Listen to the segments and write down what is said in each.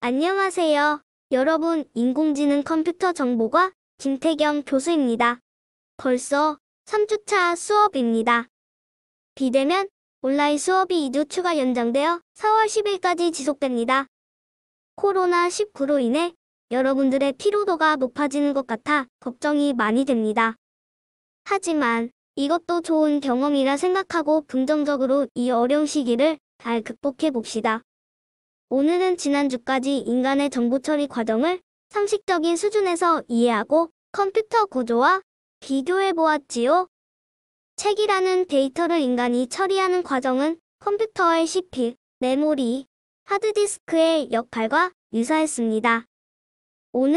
안녕하세요. 여러분, 인공지능 컴퓨터 정보과 김태경 교수입니다. 벌써 3주차 수업입니다. 비대면 온라인 수업이 2주 추가 연장되어 4월 10일까지 지속됩니다. 코로나19로 인해 여러분들의 피로도가 높아지는 것 같아 걱정이 많이 됩니다. 하지만 이것도 좋은 경험이라 생각하고 긍정적으로 이 어려운 시기를 잘 극복해 봅시다. 오늘은 지난주까지 인간의 정보 처리 과정을 상식적인 수준에서 이해하고 컴퓨터 구조와 비교해 보았지요. 책이라는 데이터를 인간이 처리하는 과정은 컴퓨터의 CPU, 메모리, 하드디스크의 역할과 유사했습니다.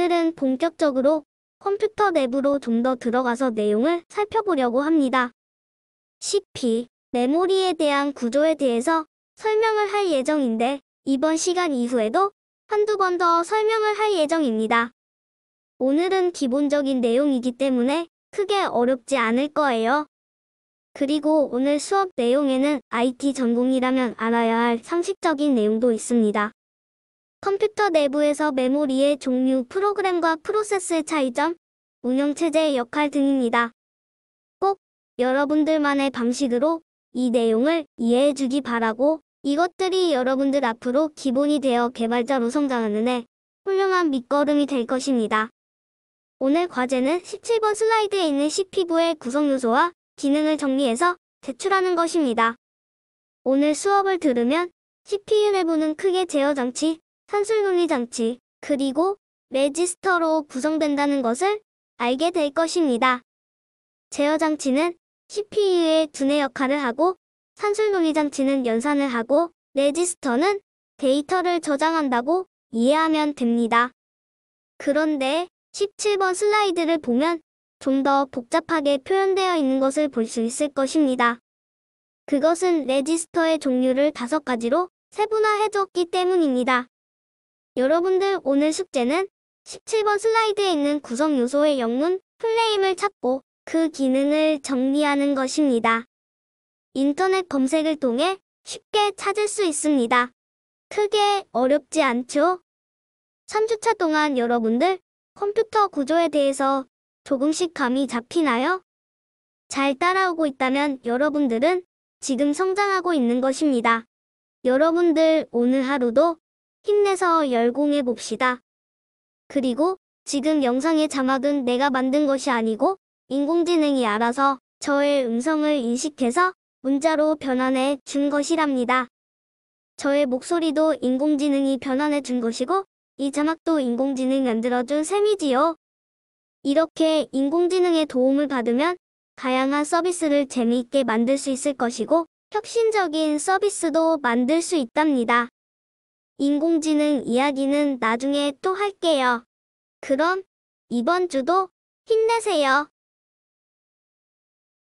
오늘은 본격적으로 컴퓨터 내부로 좀 더 들어가서 내용을 살펴보려고 합니다. c p 메모리에 대한 구조에 대해서 설명을 할 예정인데 이번 시간 이후에도 한두 번 더 설명을 할 예정입니다. 오늘은 기본적인 내용이기 때문에 크게 어렵지 않을 거예요. 그리고 오늘 수업 내용에는 IT 전공이라면 알아야 할 상식적인 내용도 있습니다. 컴퓨터 내부에서 메모리의 종류, 프로그램과 프로세스의 차이점, 운영체제의 역할 등입니다. 꼭 여러분들만의 방식으로 이 내용을 이해해 주기 바라고 이것들이 여러분들 앞으로 기본이 되어 개발자로 성장하는 해 훌륭한 밑거름이 될 것입니다. 오늘 과제는 17번 슬라이드에 있는 c p 부의 구성요소와 기능을 정리해서 제출하는 것입니다. 오늘 수업을 들으면 CPU 내부는 크게 제어장치, 산술논리장치, 그리고 레지스터로 구성된다는 것을 알게 될 것입니다. 제어장치는 CPU의 두뇌 역할을 하고 산술놀이장치는 연산을 하고 레지스터는 데이터를 저장한다고 이해하면 됩니다. 그런데 17번 슬라이드를 보면 좀 더 복잡하게 표현되어 있는 것을 볼 수 있을 것입니다. 그것은 레지스터의 종류를 다섯 가지로 세분화해줬기 때문입니다. 여러분들 오늘 숙제는 17번 슬라이드에 있는 구성 요소의 영문 플레임을 찾고 그 기능을 정리하는 것입니다. 인터넷 검색을 통해 쉽게 찾을 수 있습니다. 크게 어렵지 않죠? 3주차 동안 여러분들 컴퓨터 구조에 대해서 조금씩 감이 잡히나요? 잘 따라오고 있다면 여러분들은 지금 성장하고 있는 것입니다. 여러분들 오늘 하루도 힘내서 열공해 봅시다. 그리고 지금 영상의 자막은 내가 만든 것이 아니고 인공지능이 알아서 저의 음성을 인식해서 문자로 변환해 준 것이랍니다. 저의 목소리도 인공지능이 변환해 준 것이고 이 자막도 인공지능이 만들어준 셈이지요. 이렇게 인공지능의 도움을 받으면 다양한 서비스를 재미있게 만들 수 있을 것이고 혁신적인 서비스도 만들 수 있답니다. 인공지능 이야기는 나중에 또 할게요. 그럼 이번 주도 힘내세요.